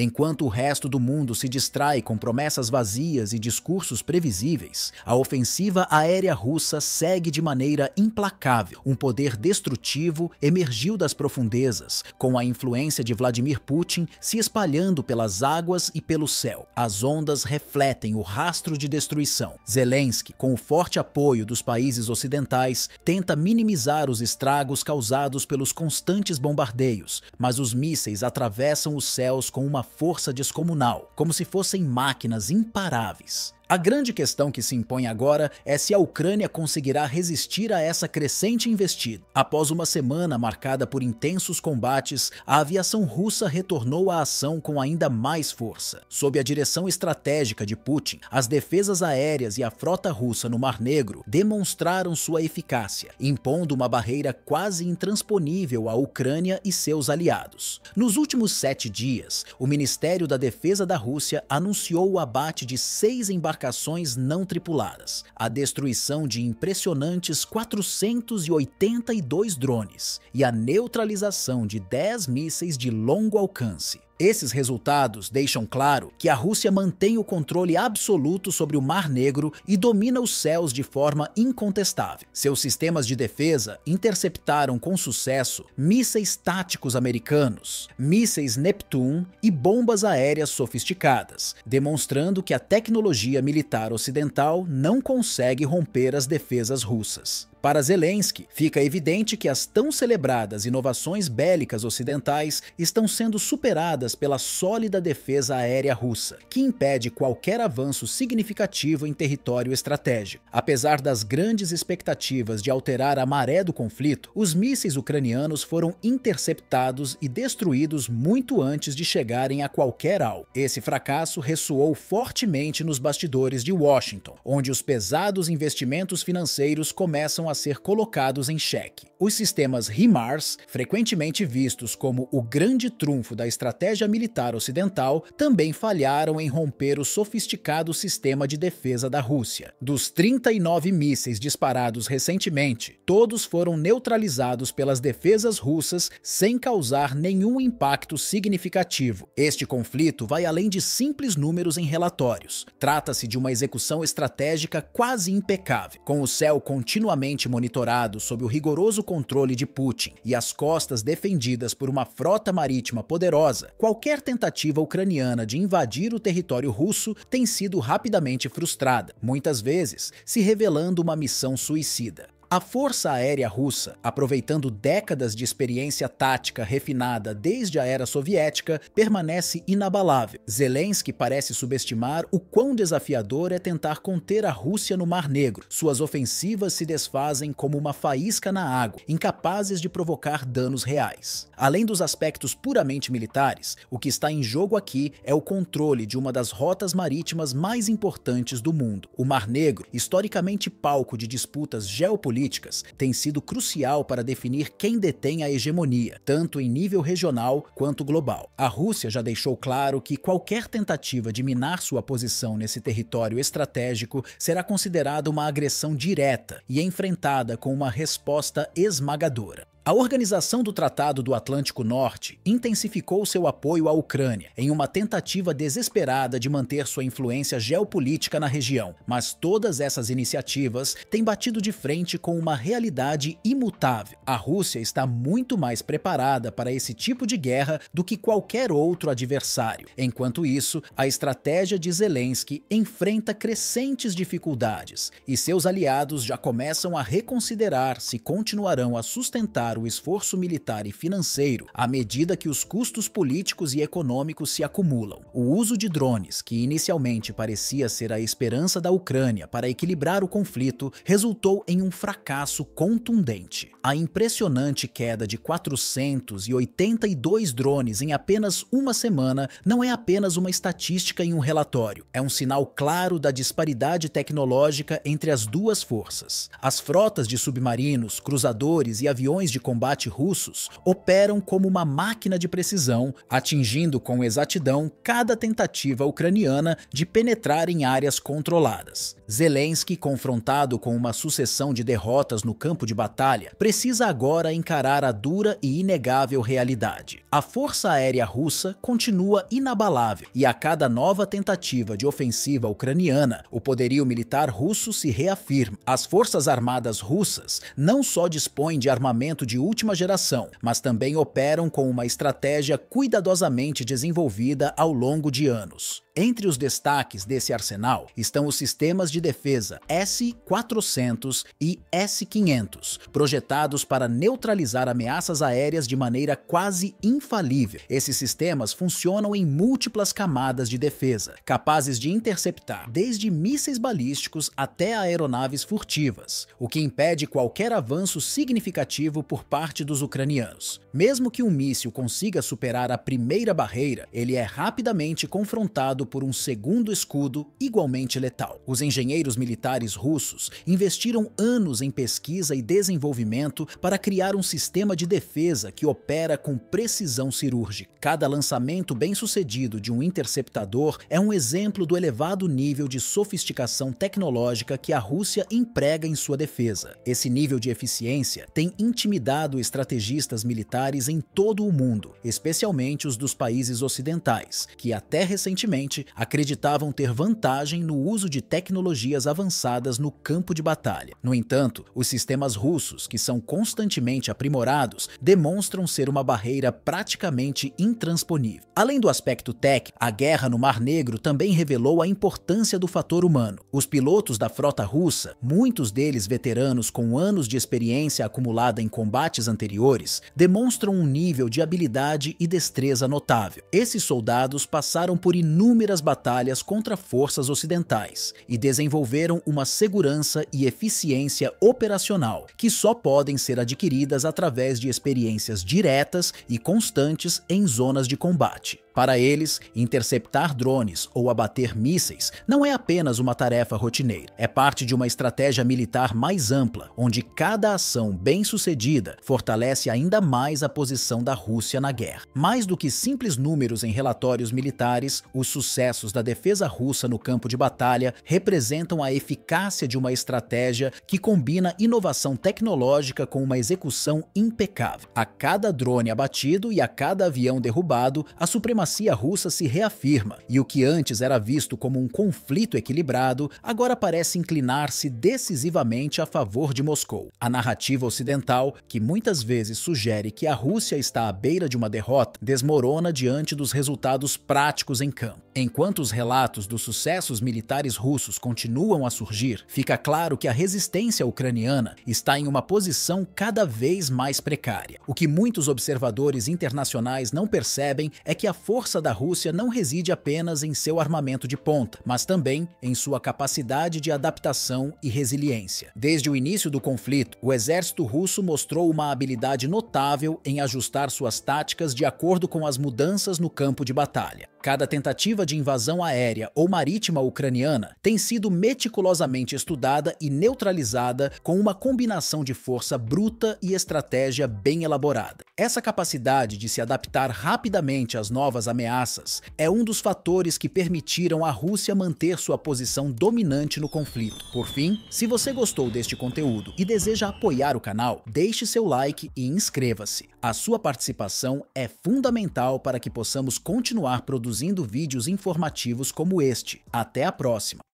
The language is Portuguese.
Enquanto o resto do mundo se distrai com promessas vazias e discursos previsíveis, a ofensiva aérea russa segue de maneira implacável. Um poder destrutivo emergiu das profundezas, com a influência de Vladimir Putin se espalhando pelas águas e pelo céu. As ondas refletem o rastro de destruição. Zelensky, com o forte apoio dos países ocidentais, tenta minimizar os estragos causados pelos constantes bombardeios, mas os mísseis atravessam os céus com uma força descomunal, como se fossem máquinas imparáveis. A grande questão que se impõe agora é se a Ucrânia conseguirá resistir a essa crescente investida. Após uma semana marcada por intensos combates, a aviação russa retornou à ação com ainda mais força. Sob a direção estratégica de Putin, as defesas aéreas e a frota russa no Mar Negro demonstraram sua eficácia, impondo uma barreira quase intransponível à Ucrânia e seus aliados. Nos últimos sete dias, o Ministério da Defesa da Rússia anunciou o abate de seis embarcações embarcações não tripuladas, a destruição de impressionantes 482 drones e a neutralização de 10 mísseis de longo alcance. Esses resultados deixam claro que a Rússia mantém o controle absoluto sobre o Mar Negro e domina os céus de forma incontestável. Seus sistemas de defesa interceptaram com sucesso mísseis táticos americanos, mísseis Neptune e bombas aéreas sofisticadas, demonstrando que a tecnologia militar ocidental não consegue romper as defesas russas. Para Zelensky, fica evidente que as tão celebradas inovações bélicas ocidentais estão sendo superadas pela sólida defesa aérea russa, que impede qualquer avanço significativo em território estratégico. Apesar das grandes expectativas de alterar a maré do conflito, os mísseis ucranianos foram interceptados e destruídos muito antes de chegarem a qualquer alvo. Esse fracasso ressoou fortemente nos bastidores de Washington, onde os pesados investimentos financeiros começam a ser colocados em xeque. Os sistemas HIMARS, frequentemente vistos como o grande trunfo da estratégia militar ocidental, também falharam em romper o sofisticado sistema de defesa da Rússia. Dos 39 mísseis disparados recentemente, todos foram neutralizados pelas defesas russas sem causar nenhum impacto significativo. Este conflito vai além de simples números em relatórios. Trata-se de uma execução estratégica quase impecável, com o céu continuamente monitorado sob o rigoroso controle de Putin e as costas defendidas por uma frota marítima poderosa, qualquer tentativa ucraniana de invadir o território russo tem sido rapidamente frustrada, muitas vezes se revelando uma missão suicida. A Força Aérea Russa, aproveitando décadas de experiência tática refinada desde a era soviética, permanece inabalável. Zelensky parece subestimar o quão desafiador é tentar conter a Rússia no Mar Negro. Suas ofensivas se desfazem como uma faísca na água, incapazes de provocar danos reais. Além dos aspectos puramente militares, o que está em jogo aqui é o controle de uma das rotas marítimas mais importantes do mundo. O Mar Negro, historicamente palco de disputas geopolíticas, políticas tem sido crucial para definir quem detém a hegemonia, tanto em nível regional quanto global. A Rússia já deixou claro que qualquer tentativa de minar sua posição nesse território estratégico será considerada uma agressão direta e enfrentada com uma resposta esmagadora. A Organização do Tratado do Atlântico Norte intensificou seu apoio à Ucrânia em uma tentativa desesperada de manter sua influência geopolítica na região, mas todas essas iniciativas têm batido de frente com uma realidade imutável. A Rússia está muito mais preparada para esse tipo de guerra do que qualquer outro adversário. Enquanto isso, a estratégia de Zelensky enfrenta crescentes dificuldades e seus aliados já começam a reconsiderar se continuarão a sustentar o esforço militar e financeiro à medida que os custos políticos e econômicos se acumulam. O uso de drones, que inicialmente parecia ser a esperança da Ucrânia para equilibrar o conflito, resultou em um fracasso contundente. A impressionante queda de 482 drones em apenas uma semana não é apenas uma estatística em um relatório, é um sinal claro da disparidade tecnológica entre as duas forças. As frotas de submarinos, cruzadores e aviões de combate russos operam como uma máquina de precisão, atingindo com exatidão cada tentativa ucraniana de penetrar em áreas controladas. Zelensky, confrontado com uma sucessão de derrotas no campo de batalha, precisa agora encarar a dura e inegável realidade. A Força Aérea Russa continua inabalável e a cada nova tentativa de ofensiva ucraniana, o poderio militar russo se reafirma. As forças armadas russas não só dispõem de armamento de última geração, mas também operam com uma estratégia cuidadosamente desenvolvida ao longo de anos. Entre os destaques desse arsenal estão os sistemas de defesa S-400 e S-500, projetados para neutralizar ameaças aéreas de maneira quase infalível. Esses sistemas funcionam em múltiplas camadas de defesa, capazes de interceptar desde mísseis balísticos até aeronaves furtivas, o que impede qualquer avanço significativo por por parte dos ucranianos. Mesmo que um míssil consiga superar a primeira barreira, ele é rapidamente confrontado por um segundo escudo igualmente letal. Os engenheiros militares russos investiram anos em pesquisa e desenvolvimento para criar um sistema de defesa que opera com precisão cirúrgica. Cada lançamento bem-sucedido de um interceptador é um exemplo do elevado nível de sofisticação tecnológica que a Rússia emprega em sua defesa. Esse nível de eficiência tem intimidade convidado estrategistas militares em todo o mundo, especialmente os dos países ocidentais, que até recentemente acreditavam ter vantagem no uso de tecnologias avançadas no campo de batalha. No entanto, os sistemas russos, que são constantemente aprimorados, demonstram ser uma barreira praticamente intransponível. Além do aspecto tech, a guerra no Mar Negro também revelou a importância do fator humano. Os pilotos da frota russa, muitos deles veteranos com anos de experiência acumulada em combate, combates anteriores, demonstram um nível de habilidade e destreza notável. Esses soldados passaram por inúmeras batalhas contra forças ocidentais e desenvolveram uma segurança e eficiência operacional que só podem ser adquiridas através de experiências diretas e constantes em zonas de combate. Para eles, interceptar drones ou abater mísseis não é apenas uma tarefa rotineira, é parte de uma estratégia militar mais ampla, onde cada ação bem-sucedida fortalece ainda mais a posição da Rússia na guerra. Mais do que simples números em relatórios militares, os sucessos da defesa russa no campo de batalha representam a eficácia de uma estratégia que combina inovação tecnológica com uma execução impecável. A cada drone abatido e a cada avião derrubado, a supremacia diplomacia russa se reafirma, e o que antes era visto como um conflito equilibrado agora parece inclinar-se decisivamente a favor de Moscou. A narrativa ocidental, que muitas vezes sugere que a Rússia está à beira de uma derrota, desmorona diante dos resultados práticos em campo. Enquanto os relatos dos sucessos militares russos continuam a surgir, fica claro que a resistência ucraniana está em uma posição cada vez mais precária. O que muitos observadores internacionais não percebem é que a força força da Rússia não reside apenas em seu armamento de ponta, mas também em sua capacidade de adaptação e resiliência. Desde o início do conflito, o exército russo mostrou uma habilidade notável em ajustar suas táticas de acordo com as mudanças no campo de batalha. Cada tentativa de invasão aérea ou marítima ucraniana tem sido meticulosamente estudada e neutralizada com uma combinação de força bruta e estratégia bem elaborada. Essa capacidade de se adaptar rapidamente às novas ameaças é um dos fatores que permitiram a Rússia manter sua posição dominante no conflito. Por fim, se você gostou deste conteúdo e deseja apoiar o canal, deixe seu like e inscreva-se. A sua participação é fundamental para que possamos continuar produzindo vídeos informativos como este. Até a próxima!